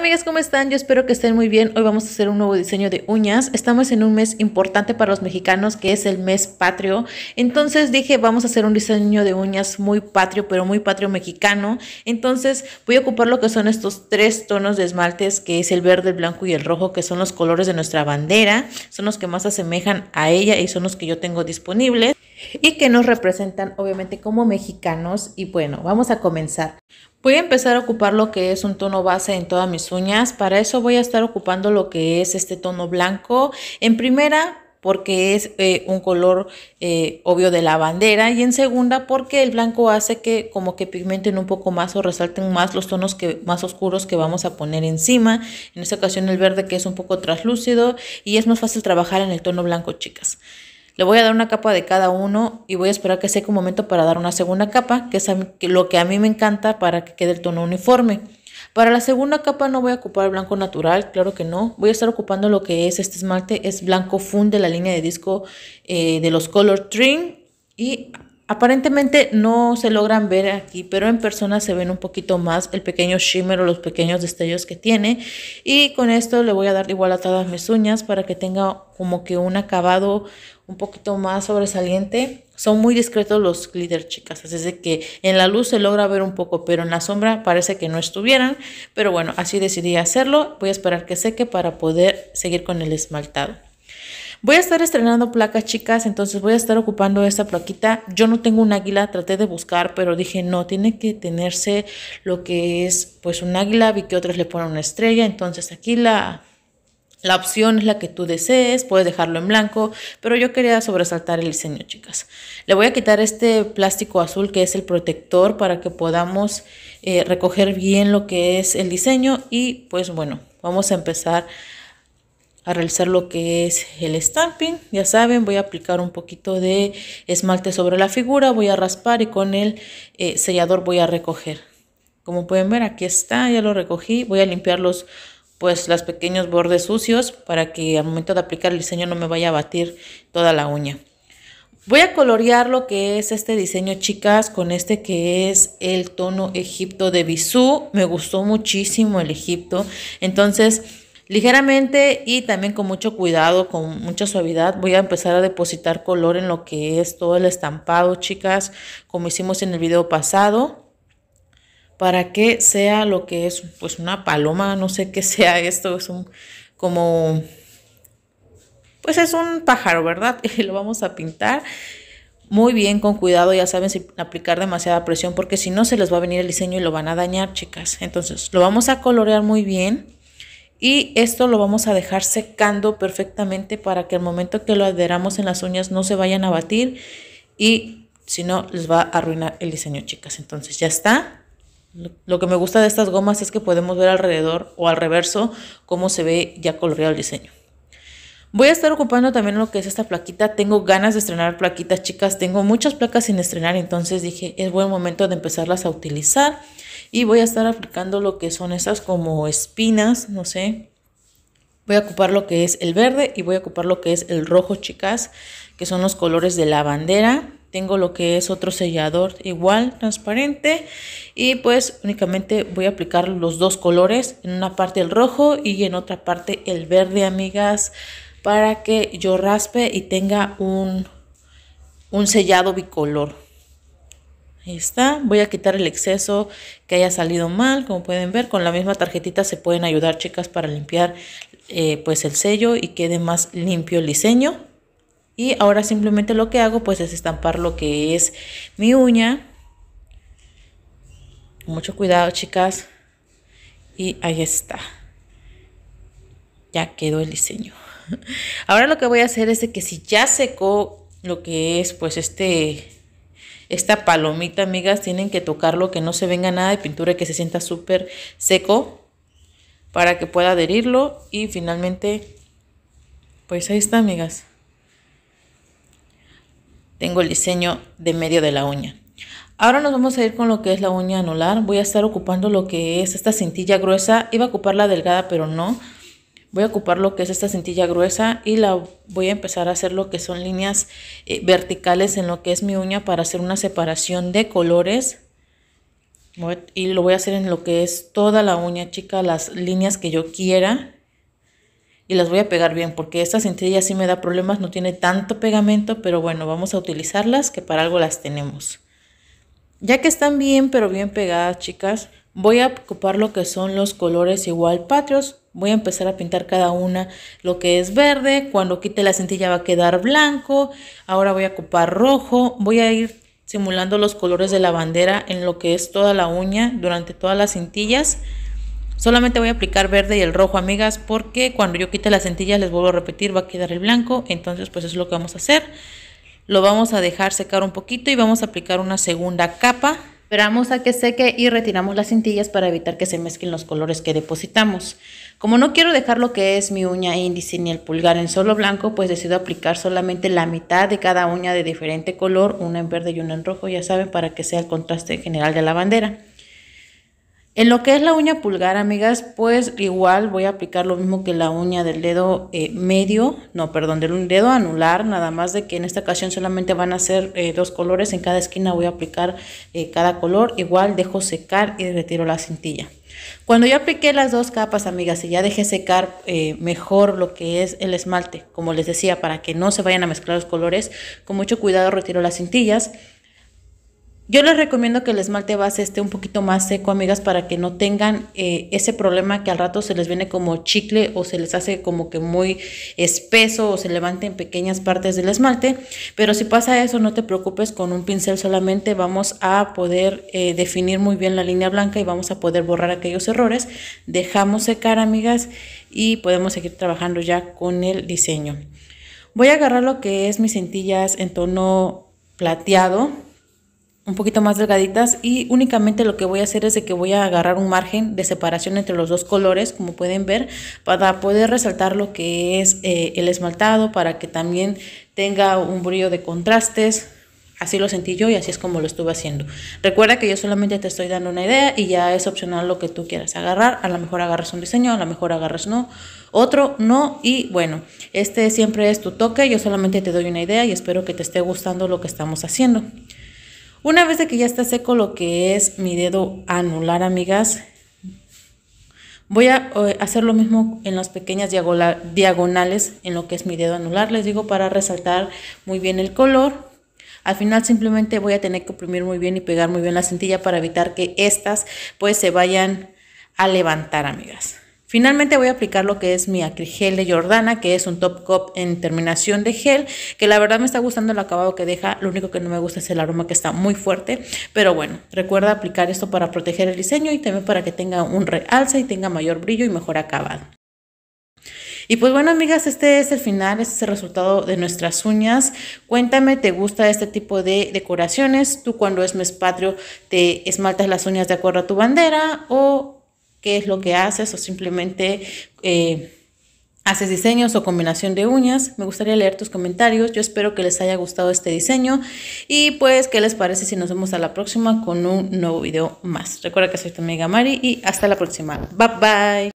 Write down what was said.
amigas, ¿cómo están? Yo espero que estén muy bien. Hoy vamos a hacer un nuevo diseño de uñas. Estamos en un mes importante para los mexicanos, que es el mes patrio. Entonces dije, vamos a hacer un diseño de uñas muy patrio, pero muy patrio mexicano. Entonces voy a ocupar lo que son estos tres tonos de esmaltes, que es el verde, el blanco y el rojo, que son los colores de nuestra bandera. Son los que más asemejan a ella y son los que yo tengo disponibles y que nos representan obviamente como mexicanos. Y bueno, vamos a comenzar. Voy a empezar a ocupar lo que es un tono base en todas mis uñas. Para eso voy a estar ocupando lo que es este tono blanco. En primera, porque es eh, un color eh, obvio de la bandera y en segunda porque el blanco hace que como que pigmenten un poco más o resalten más los tonos más oscuros que vamos a poner encima. En esta ocasión el verde que es un poco traslúcido y es más fácil trabajar en el tono blanco chicas. Le voy a dar una capa de cada uno y voy a esperar que seque un momento para dar una segunda capa, que es lo que a mí me encanta para que quede el tono uniforme. Para la segunda capa no voy a ocupar blanco natural, claro que no. Voy a estar ocupando lo que es este esmalte, es blanco fun de la línea de disco eh, de los Color Trim. Y Aparentemente no se logran ver aquí, pero en persona se ven un poquito más el pequeño shimmer o los pequeños destellos que tiene. Y con esto le voy a dar igual a todas mis uñas para que tenga como que un acabado un poquito más sobresaliente. Son muy discretos los glitter, chicas. Así es que en la luz se logra ver un poco, pero en la sombra parece que no estuvieran. Pero bueno, así decidí hacerlo. Voy a esperar que seque para poder seguir con el esmaltado. Voy a estar estrenando placas chicas, entonces voy a estar ocupando esta plaquita. Yo no tengo un águila, traté de buscar, pero dije no, tiene que tenerse lo que es pues un águila, vi que otros le ponen una estrella, entonces aquí la, la opción es la que tú desees, puedes dejarlo en blanco, pero yo quería sobresaltar el diseño, chicas. Le voy a quitar este plástico azul que es el protector para que podamos eh, recoger bien lo que es el diseño y pues bueno, vamos a empezar a realizar lo que es el stamping. Ya saben, voy a aplicar un poquito de esmalte sobre la figura, voy a raspar y con el eh, sellador voy a recoger. Como pueden ver, aquí está, ya lo recogí. Voy a limpiar los, pues, los pequeños bordes sucios para que al momento de aplicar el diseño no me vaya a batir toda la uña. Voy a colorear lo que es este diseño, chicas, con este que es el tono Egipto de Bisú. Me gustó muchísimo el Egipto. Entonces, Ligeramente y también con mucho cuidado, con mucha suavidad, voy a empezar a depositar color en lo que es todo el estampado, chicas, como hicimos en el video pasado para que sea lo que es pues una paloma, no sé qué sea esto, es un como pues es un pájaro, ¿verdad? Y lo vamos a pintar muy bien con cuidado, ya saben, sin aplicar demasiada presión porque si no se les va a venir el diseño y lo van a dañar, chicas. Entonces, lo vamos a colorear muy bien y esto lo vamos a dejar secando perfectamente para que al momento que lo adheramos en las uñas no se vayan a batir y si no les va a arruinar el diseño chicas entonces ya está lo que me gusta de estas gomas es que podemos ver alrededor o al reverso cómo se ve ya coloreado el diseño Voy a estar ocupando también lo que es esta plaquita. Tengo ganas de estrenar plaquitas, chicas. Tengo muchas placas sin estrenar, entonces dije, es buen momento de empezarlas a utilizar y voy a estar aplicando lo que son esas como espinas, no sé. Voy a ocupar lo que es el verde y voy a ocupar lo que es el rojo, chicas, que son los colores de la bandera. Tengo lo que es otro sellador igual, transparente. Y pues únicamente voy a aplicar los dos colores, en una parte el rojo y en otra parte el verde, amigas, para que yo raspe y tenga un, un sellado bicolor. Ahí está. Voy a quitar el exceso que haya salido mal. Como pueden ver, con la misma tarjetita se pueden ayudar, chicas, para limpiar eh, pues el sello y quede más limpio el diseño. Y ahora simplemente lo que hago pues es estampar lo que es mi uña. Con mucho cuidado, chicas. Y ahí está. Ya quedó el diseño. Ahora lo que voy a hacer es de que si ya secó lo que es pues este esta palomita, amigas, tienen que tocarlo, que no se venga nada de pintura, y que se sienta súper seco para que pueda adherirlo. Y finalmente, pues ahí está, amigas. Tengo el diseño de medio de la uña. Ahora nos vamos a ir con lo que es la uña anular. Voy a estar ocupando lo que es esta cintilla gruesa. Iba a ocupar la delgada, pero no voy a ocupar lo que es esta cintilla gruesa y la voy a empezar a hacer lo que son líneas eh, verticales en lo que es mi uña para hacer una separación de colores y lo voy a hacer en lo que es toda la uña chica las líneas que yo quiera y las voy a pegar bien porque esta cintilla sí me da problemas no tiene tanto pegamento pero bueno vamos a utilizarlas que para algo las tenemos ya que están bien pero bien pegadas chicas voy a ocupar lo que son los colores igual patrios. Voy a empezar a pintar cada una lo que es verde. Cuando quite la cintilla va a quedar blanco. Ahora voy a ocupar rojo. Voy a ir simulando los colores de la bandera en lo que es toda la uña durante todas las cintillas. Solamente voy a aplicar verde y el rojo, amigas, porque cuando yo quite la cintilla, les vuelvo a repetir, va a quedar el blanco. Entonces, pues eso es lo que vamos a hacer. Lo vamos a dejar secar un poquito y vamos a aplicar una segunda capa Esperamos a que seque y retiramos las cintillas para evitar que se mezclen los colores que depositamos. Como no quiero dejar lo que es mi uña índice ni el pulgar en solo blanco, pues decido aplicar solamente la mitad de cada uña de diferente color, una en verde y una en rojo, ya saben, para que sea el contraste general de la bandera. En lo que es la uña pulgar, amigas, pues igual voy a aplicar lo mismo que la uña del dedo eh, medio, no, perdón, del dedo anular, nada más de que en esta ocasión solamente van a ser eh, dos colores, en cada esquina voy a aplicar eh, cada color, igual dejo secar y retiro la cintilla. Cuando ya apliqué las dos capas, amigas, y ya dejé secar mejor lo que es el esmalte, como les decía, para que no se vayan a mezclar los colores, con mucho cuidado retiro las cintillas yo les recomiendo que el esmalte base esté un poquito más seco, amigas, para que no tengan eh, ese problema que al rato se les viene como chicle o se les hace como que muy espeso o se levanten pequeñas partes del esmalte. Pero si pasa eso, no te preocupes, con un pincel solamente vamos a poder eh, definir muy bien la línea blanca y vamos a poder borrar aquellos errores. Dejamos secar, amigas, y podemos seguir trabajando ya con el diseño. Voy a agarrar lo que es mis cintillas en tono plateado un poquito más delgaditas y únicamente lo que voy a hacer es de que voy a agarrar un margen de separación entre los dos colores como pueden ver para poder resaltar lo que es eh, el esmaltado para que también tenga un brillo de contrastes Así lo sentí yo y así es como lo estuve haciendo. Recuerda que yo solamente te estoy dando una idea y ya es opcional lo que tú quieras agarrar. A lo mejor agarras un diseño, a lo mejor agarras no, otro no y bueno, este siempre es tu toque. Yo solamente te doy una idea y espero que te esté gustando lo que estamos haciendo. Una vez de que ya está seco lo que es mi dedo anular, amigas, voy a eh, hacer lo mismo en las pequeñas diagonales en lo que es mi dedo anular, les digo, para resaltar muy bien el color. Al final simplemente voy a tener que oprimir muy bien y pegar muy bien la cintilla para evitar que estas pues se vayan a levantar, amigas. Finalmente voy a aplicar lo que es mi acrigel de Jordana, que es un top cup en terminación de gel, que la verdad me está gustando el acabado que deja, lo único que no me gusta es el aroma que está muy fuerte, pero bueno, recuerda aplicar esto para proteger el diseño y también para que tenga un realce y tenga mayor brillo y mejor acabado. Y pues bueno, amigas, este es el final, este es el resultado de nuestras uñas. Cuéntame, ¿te gusta este tipo de decoraciones? ¿Tú cuando es mes patrio te esmaltas las uñas de acuerdo a tu bandera o qué es lo que haces o simplemente eh, haces diseños o combinación de uñas. Me gustaría leer tus comentarios. Yo espero que les haya gustado este diseño y pues qué les parece si nos vemos a la próxima con un nuevo video más. Recuerda que soy tu amiga Mari y hasta la próxima. Bye bye.